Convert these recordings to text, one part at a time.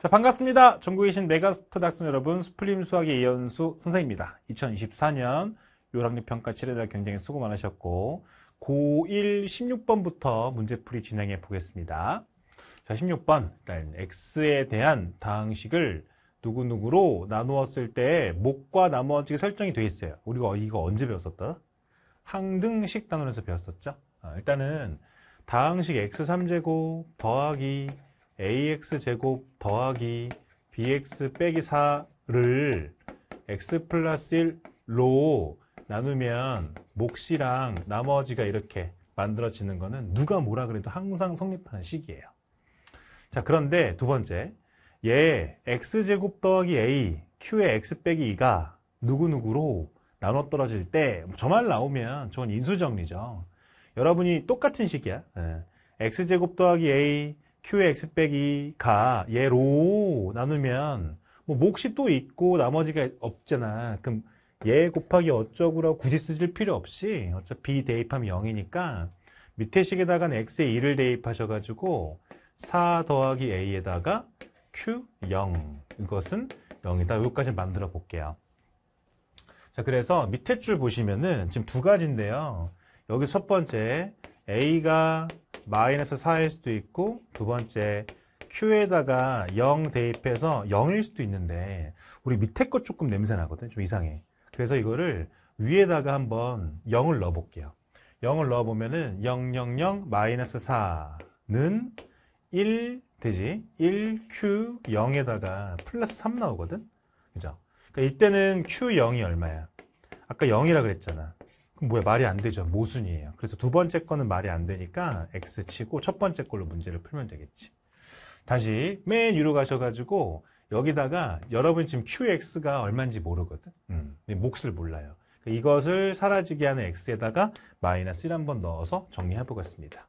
자, 반갑습니다. 전국에 계신 메가스터 닥슨 여러분, 스프림 수학의 이현수 선생입니다. 2024년 요학리 평가 7회달 굉장히 수고 많으셨고, 고1 16번부터 문제풀이 진행해 보겠습니다. 자, 16번. 일단, X에 대한 다항식을 누구누구로 나누었을 때, 목과 나머지 설정이 돼 있어요. 우리가 이거 언제 배웠었다? 항등식 단원에서 배웠었죠? 아, 일단은, 다항식 X3제곱 더하기 ax제곱 더하기 bx 빼기 4를 x 플러스 1로 나누면 몫이랑 나머지가 이렇게 만들어지는 거는 누가 뭐라 그래도 항상 성립하는 식이에요. 자 그런데 두 번째 얘 x제곱 더하기 a q의 x 빼기 2가 누구누구로 나눠 떨어질 때 저 말 나오면 저건 인수정리죠. 여러분이 똑같은 식이야. 예. x제곱 더하기 a q x 빼기 가 얘로 나누면 뭐 몫이 또 있고 나머지가 없잖아. 그럼 얘 곱하기 어쩌구라 굳이 쓰질 필요 없이 어차피 대입하면 0이니까 밑에 식에다가 x에 2를 대입하셔가지고 4 더하기 a에다가 q 0 이것은 0이다. 여기까지 만들어 볼게요. 자, 그래서 밑에 줄 보시면은 지금 두 가지인데요. 여기 첫 번째 a가 마이너스 4일 수도 있고 두 번째 q에다가 0 대입해서 0일 수도 있는데 우리 밑에 것 조금 냄새 나거든 좀 이상해 그래서 이거를 위에다가 한번 0을 넣어 볼게요 0을 넣어 보면은 0 0 0 마이너스 4는 1 되지 1q 0에다가 플러스 3 나오거든 그죠 그러니까 이때는 q 0이 얼마야 아까 0이라 그랬잖아 뭐야 말이 안 되죠 모순이에요 그래서 두 번째 거는 말이 안 되니까 x 치고 첫 번째 걸로 문제를 풀면 되겠지 다시 맨 위로 가셔가지고 여기다가 여러분 지금 qx가 얼마인지 모르거든 음, 몫을 몰라요 그러니까 이것을 사라지게 하는 x에다가 마이너스 1 한번 넣어서 정리해 보겠습니다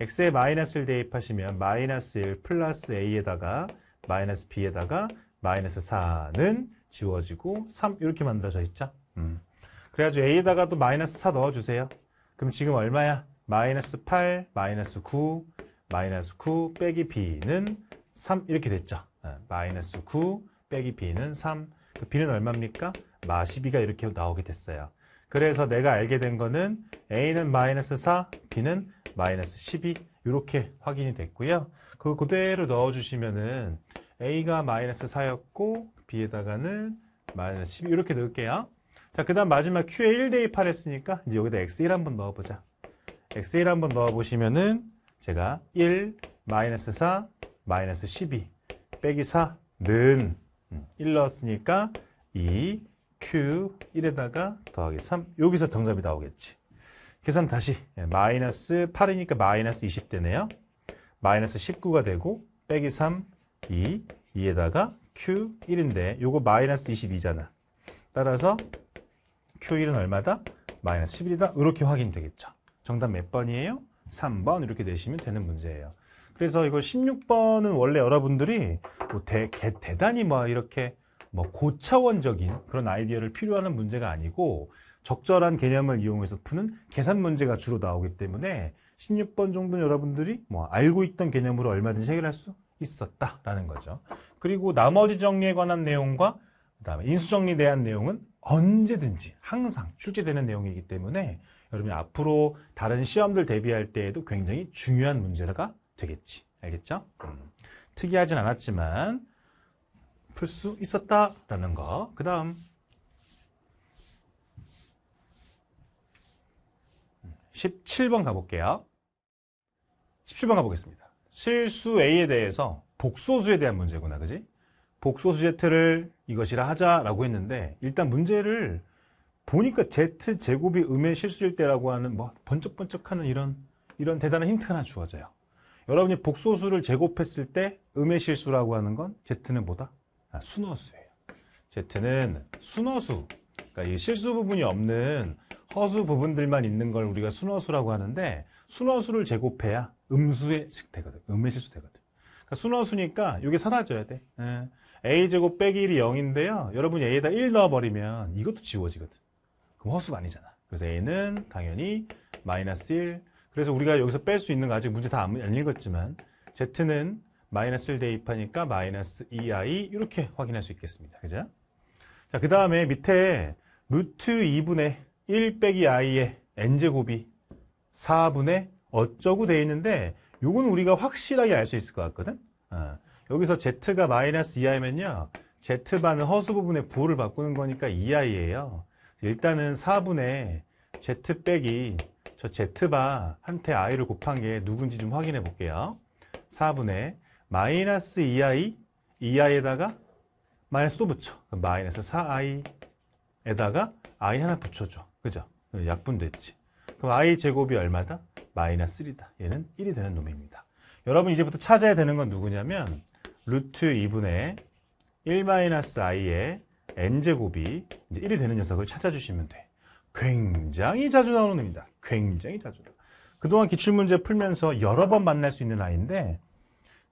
x에 마이너스를 대입하시면 마이너스 1 플러스 a 에다가 마이너스 b에다가 마이너스 4는 지워지고 3 이렇게 만들어져 있죠 음. 그래가지고 A에다가 또 마이너스 4 넣어주세요. 그럼 지금 얼마야? 마이너스 8, 마이너스 9, 마이너스 9 빼기 B는 3 이렇게 됐죠. 네, 마이너스 9 빼기 B는 3. 그 B는 얼마입니까? 마시비가 이렇게 나오게 됐어요. 그래서 내가 알게 된 거는 A는 마이너스 4, B는 마이너스 12 이렇게 확인이 됐고요. 그거 그대로 넣어주시면은 A가 마이너스 4였고 B에다가는 마이너스 12 이렇게 넣을게요. 자, 그 다음 마지막 Q에 1 대 2팔 했으니까 이제 여기다 X1 한번 넣어보자. X1 한번 넣어보시면은 제가 1, 마이너스 4, 마이너스 12 빼기 4 는 1 음, 넣었으니까 2, Q 1에다가 더하기 3 여기서 정답이 나오겠지. 계산 그 다시 예, 마이너스 8이니까 마이너스 20 되네요. 마이너스 19가 되고 빼기 3, 2, 2에다가 Q 1인데 요거 마이너스 22잖아. 따라서 Q1은 얼마다? 마이너스 11이다. 이렇게 확인되겠죠. 정답 몇 번이에요? 3번 이렇게 내시면 되는 문제예요. 그래서 이거 16번은 원래 여러분들이 뭐 대, 대단히 뭐 이렇게 뭐 고차원적인 그런 아이디어를 필요하는 문제가 아니고 적절한 개념을 이용해서 푸는 계산 문제가 주로 나오기 때문에 16번 정도는 여러분들이 뭐 알고 있던 개념으로 얼마든지 해결할 수 있었다라는 거죠. 그리고 나머지 정리에 관한 내용과 그다음에 인수 정리에 대한 내용은 언제든지 항상 출제되는 내용이기 때문에 여러분이 앞으로 다른 시험들 대비할 때에도 굉장히 중요한 문제가 되겠지. 알겠죠? 음. 특이하진 않았지만 풀 수 있었다라는 거. 그 다음 1 7번 가볼게요. 1 7번 가보겠습니다. 실수 A에 대해서 복소수에 대한 문제구나, 그지? 복소수 z를 이것이라 하자라고 했는데 일단 문제를 보니까 z 제곱이 음의 실수일 때라고 하는 뭐 번쩍번쩍하는 이런 이런 대단한 힌트 가 하나 주어져요. 여러분이 복소수를 제곱했을 때 음의 실수라고 하는 건 z는 뭐다? 아, 순어수예요. z는 순어수. 그러니까 이 실수 부분이 없는 허수 부분들만 있는 걸 우리가 순어수라고 하는데 순어수를 제곱해야 음수의 식 되거든. 음의 실수 되거든. 그러니까 순어수니까 이게 사라져야 돼. 에. 예. a제곱 빼기 1이 0인데요. 여러분이 a에다 1 넣어버리면 이것도 지워지거든. 그럼 허수가 아니잖아. 그래서 a는 당연히 마이너스 1. 그래서 우리가 여기서 뺄 수 있는 거 아직 문제 다 안 읽었지만 z는 마이너스 1 대입하니까 마이너스 2i 이렇게 확인할 수 있겠습니다. 그죠? 자, 그 다음에 밑에 루트 2분의 1 빼기 i의 n제곱이 4분의 어쩌고 돼 있는데 요건 우리가 확실하게 알 수 있을 것 같거든. 어. 여기서 Z가 마이너스 2i면요. Z반은 허수 부분의 부호를 바꾸는 거니까 2i예요. 일단은 4분의 Z 빼기 저 z 반한테 i를 곱한 게 누군지 좀 확인해 볼게요. 4분의 마이너스 2i, 2i에다가 마이너스 또 붙여. 마이너스 4i에다가 i 하나 붙여줘. 그죠? 약분됐지. 그럼 i 제곱이 얼마다? 마이너스 3다. 이 얘는 1이 되는 놈입니다. 여러분 이제부터 찾아야 되는 건 누구냐면 루트 2분의 1-i의 n제곱이 이제 1이 되는 녀석을 찾아주시면 돼. 굉장히 자주 나오는 겁니다. 굉장히 자주. 그동안 기출문제 풀면서 여러 번 만날 수 있는 아이인데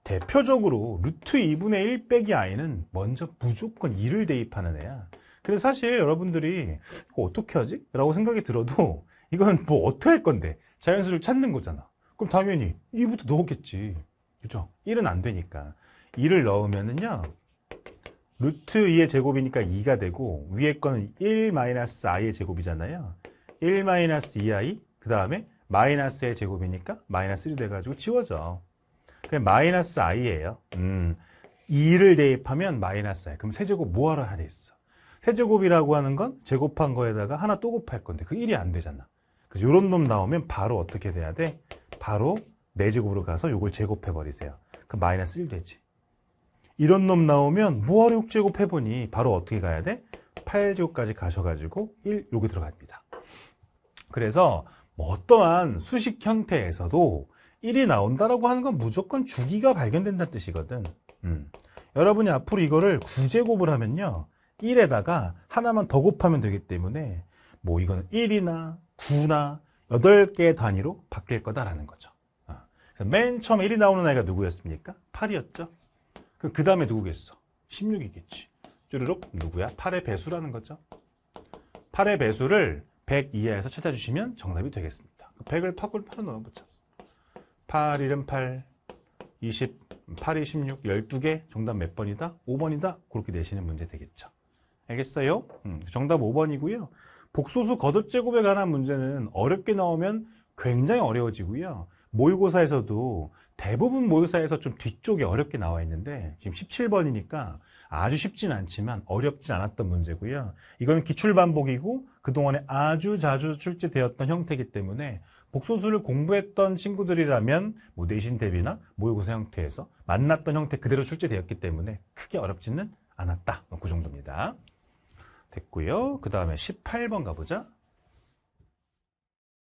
대표적으로 루트 2분의 1 빼기 이는 먼저 무조건 2를 대입하는 애야. 근데 사실 여러분들이 이거 어떻게 하지? 라고 생각이 들어도 이건 뭐 어떻게 할 건데 자연수를 찾는 거잖아. 그럼 당연히 2부터 넣었겠지. 그죠? 1은 안 되니까. 2를 넣으면은요. 루트 2의 제곱이니까 2가 되고 위에 거는 1-i의 제곱이잖아요. 1-2i 그 다음에 마이너스의 제곱이니까 마이너스 1이 돼가지고 지워져. 그냥 마이너스 i예요. 음, 2를 대입하면 마이너스 i. 그럼 세제곱 뭐하러 해야 있어? 세제곱이라고 하는 건 제곱한 거에다가 하나 또 곱할 건데 그 1이 안 되잖아. 그래서 이런 놈 나오면 바로 어떻게 돼야 돼? 바로 4제곱으로 가서 이걸 제곱해버리세요. 그 마이너스 1 되지. 이런 놈 나오면 뭐하러 6제곱 해보니 바로 어떻게 가야 돼? 8제곱까지 가셔가지고 1 여기 들어갑니다. 그래서 뭐 어떠한 수식 형태에서도 1이 나온다라고 하는 건 무조건 주기가 발견된다는 뜻이거든. 음. 여러분이 앞으로 이거를 9제곱을 하면요. 1에다가 하나만 더 곱하면 되기 때문에 뭐 이거는 1이나 9나 8개 단위로 바뀔 거다라는 거죠. 어. 맨 처음 에 1이 나오는 아이가 누구였습니까? 8이었죠. 그 다음에 누구겠어? 16이겠지. 쭈르륵 누구야? 8의 배수라는 거죠. 8의 배수를 100 이하에서 찾아주시면 정답이 되겠습니다. 100을 파골 8로 넣어보죠. 8, 1은 8, 20, 8, 26, 12개 정답 몇 번이다? 5번이다? 그렇게 내시는 문제 되겠죠. 알겠어요? 음, 정답 5번이고요. 복소수 거듭 제곱에 관한 문제는 어렵게 나오면 굉장히 어려워지고요. 모의고사에서도 대부분 모의사에서 좀 뒤쪽에 어렵게 나와 있는데 지금 17번이니까 아주 쉽진 않지만 어렵지 않았던 문제고요. 이건 기출반복이고 그동안에 아주 자주 출제되었던 형태이기 때문에 복소수를 공부했던 친구들이라면 뭐 내신 대비나 모의고사 형태에서 만났던 형태 그대로 출제되었기 때문에 크게 어렵지는 않았다. 뭐 그 정도입니다. 됐고요. 그 다음에 18번 가보자.